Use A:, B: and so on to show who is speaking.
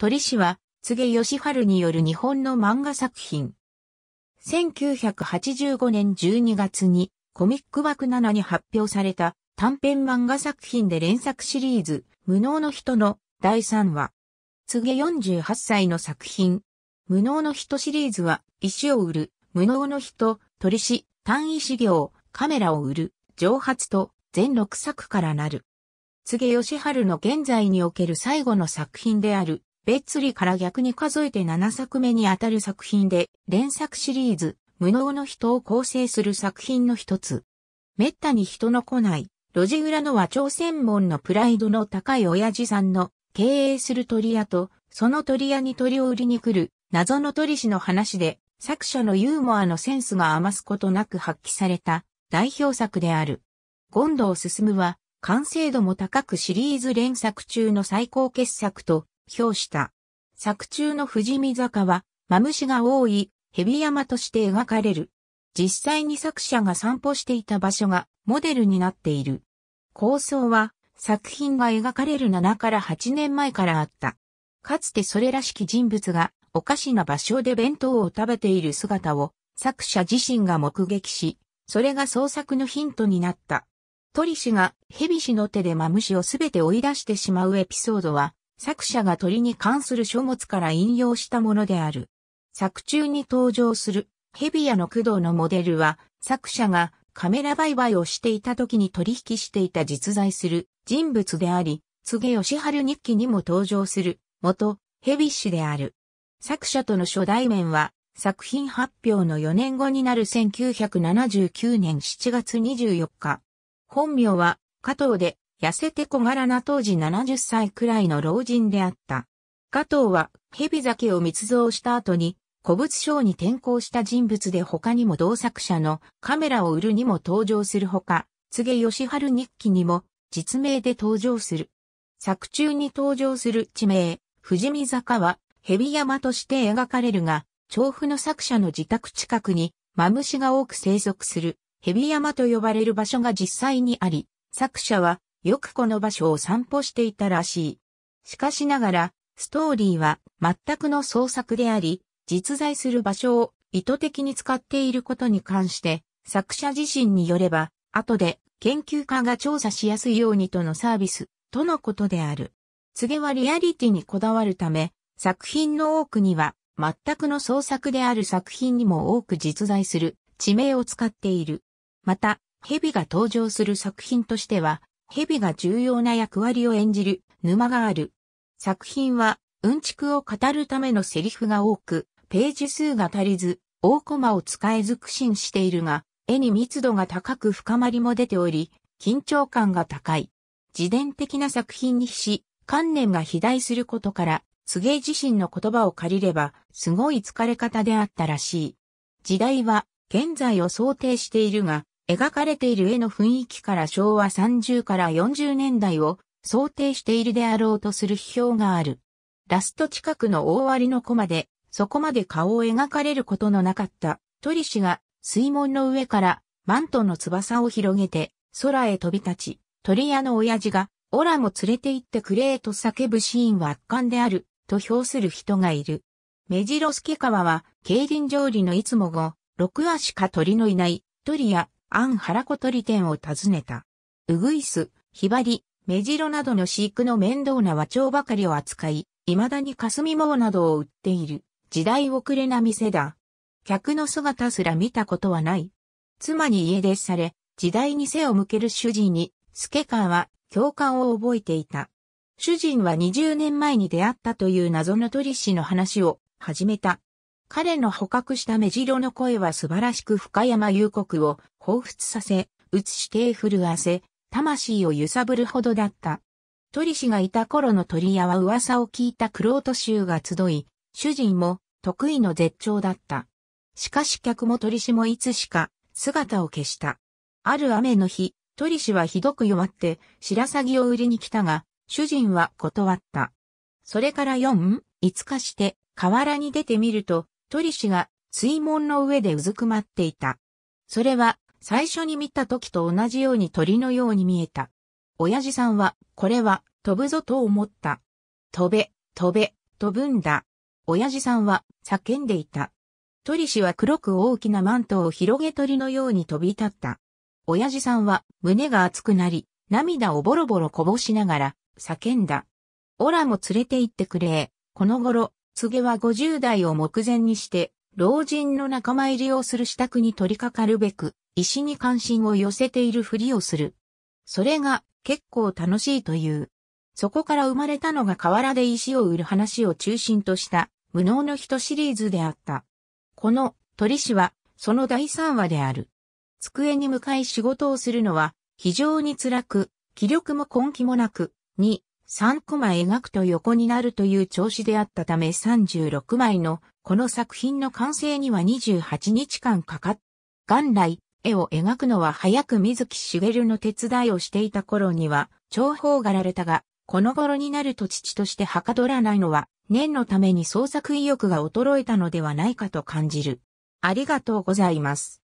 A: 鳥氏は、柘義春による日本の漫画作品。1985年12月に、コミック枠7に発表された短編漫画作品で連作シリーズ、無能の人の第3話。柘48歳の作品。無能の人シリーズは、石を売る、無能の人、鳥氏、単位資料、カメラを売る、蒸発と、全6作からなる。柘義春の現在における最後の作品である、別理から逆に数えて7作目にあたる作品で、連作シリーズ、無能の人を構成する作品の一つ。滅多に人の来ない、路地裏の和朝専門のプライドの高い親父さんの経営する鳥屋と、その鳥屋に鳥を売りに来る謎の鳥師の話で、作者のユーモアのセンスが余すことなく発揮された代表作である。度を進むは、完成度も高くシリーズ連作中の最高傑作と評した。作中の富士見坂は、マムシが多い、蛇山として描かれる。実際に作者が散歩していた場所がモデルになっている。構想は作品が描かれる7から8年前からあった。かつてそれらしき人物がおかしな場所で弁当を食べている姿を作者自身が目撃し、それが創作のヒントになった。鳥氏が蛇氏の手でマムシをすべて追い出してしまうエピソードは作者が鳥に関する書物から引用したものである。作中に登場するヘビアの駆動のモデルは、作者がカメラ売買をしていた時に取引していた実在する人物であり、柘義春日記にも登場する元ヘビ氏である。作者との初代面は、作品発表の4年後になる1979年7月24日。本名は加藤で、痩せて小柄な当時70歳くらいの老人であった。加藤は、蛇酒を密造した後に、古物商に転向した人物で他にも同作者のカメラを売るにも登場するほか、柘げ義春日記にも実名で登場する。作中に登場する地名、富士見坂は蛇山として描かれるが、調布の作者の自宅近くにマムシが多く生息する蛇山と呼ばれる場所が実際にあり、作者はよくこの場所を散歩していたらしい。しかしながら、ストーリーは全くの創作であり、実在する場所を意図的に使っていることに関して、作者自身によれば、後で研究家が調査しやすいようにとのサービス、とのことである。告げはリアリティにこだわるため、作品の多くには、全くの創作である作品にも多く実在する地名を使っている。また、蛇が登場する作品としては、蛇が重要な役割を演じる沼がある。作品は、うんちくを語るためのセリフが多く、ページ数が足りず、大駒を使えず苦心しているが、絵に密度が高く深まりも出ており、緊張感が高い。自伝的な作品にし、観念が肥大することから、すげ自身の言葉を借りれば、すごい疲れ方であったらしい。時代は、現在を想定しているが、描かれている絵の雰囲気から昭和30から40年代を想定しているであろうとする批評がある。ラスト近くの大割のコマで、そこまで顔を描かれることのなかった鳥氏が水門の上からマントの翼を広げて空へ飛び立ち、鳥屋の親父がオラも連れて行ってくれと叫ぶシーンは圧巻であると評する人がいる。目白助川は競輪上理のいつも後、6足か鳥のいない鳥屋、アンハラコトリ店を訪ねた。ウグイス、ヒバリ、メジロなどの飼育の面倒な和鳥ばかりを扱い、未だに霞もなどを売っている、時代遅れな店だ。客の姿すら見たことはない。妻に家出され、時代に背を向ける主人に、スケカーは共感を覚えていた。主人は20年前に出会ったという謎の鳥師の話を始めた。彼の捕獲した目白の声は素晴らしく深山幽国を彷彿させ、打つして震わせ、魂を揺さぶるほどだった。鳥氏がいた頃の鳥屋は噂を聞いたクロと衆が集い、主人も得意の絶頂だった。しかし客も鳥氏もいつしか姿を消した。ある雨の日、鳥氏はひどく弱って白鷺を売りに来たが、主人は断った。それから四、五日して河原に出てみると、鳥氏が水門の上でうずくまっていた。それは最初に見た時と同じように鳥のように見えた。親父さんは、これは飛ぶぞと思った。飛べ、飛べ、飛ぶんだ。親父さんは叫んでいた。鳥氏は黒く大きなマントを広げ鳥のように飛び立った。親父さんは胸が熱くなり、涙をボロボロこぼしながら叫んだ。オラも連れて行ってくれ。この頃、告げは50代を目前にして、老人の仲間入りをする支度に取り掛かるべく、石に関心を寄せているふりをする。それが結構楽しいという。そこから生まれたのが河原で石を売る話を中心とした無能の人シリーズであった。この鳥氏はその第3話である。机に向かい仕事をするのは非常に辛く、気力も根気もなく、に、3コマ描くと横になるという調子であったため36枚のこの作品の完成には28日間かかっ、元来絵を描くのは早く水木しげるの手伝いをしていた頃には重宝がられたが、この頃になると父としてはかどらないのは念のために創作意欲が衰えたのではないかと感じる。ありがとうございます。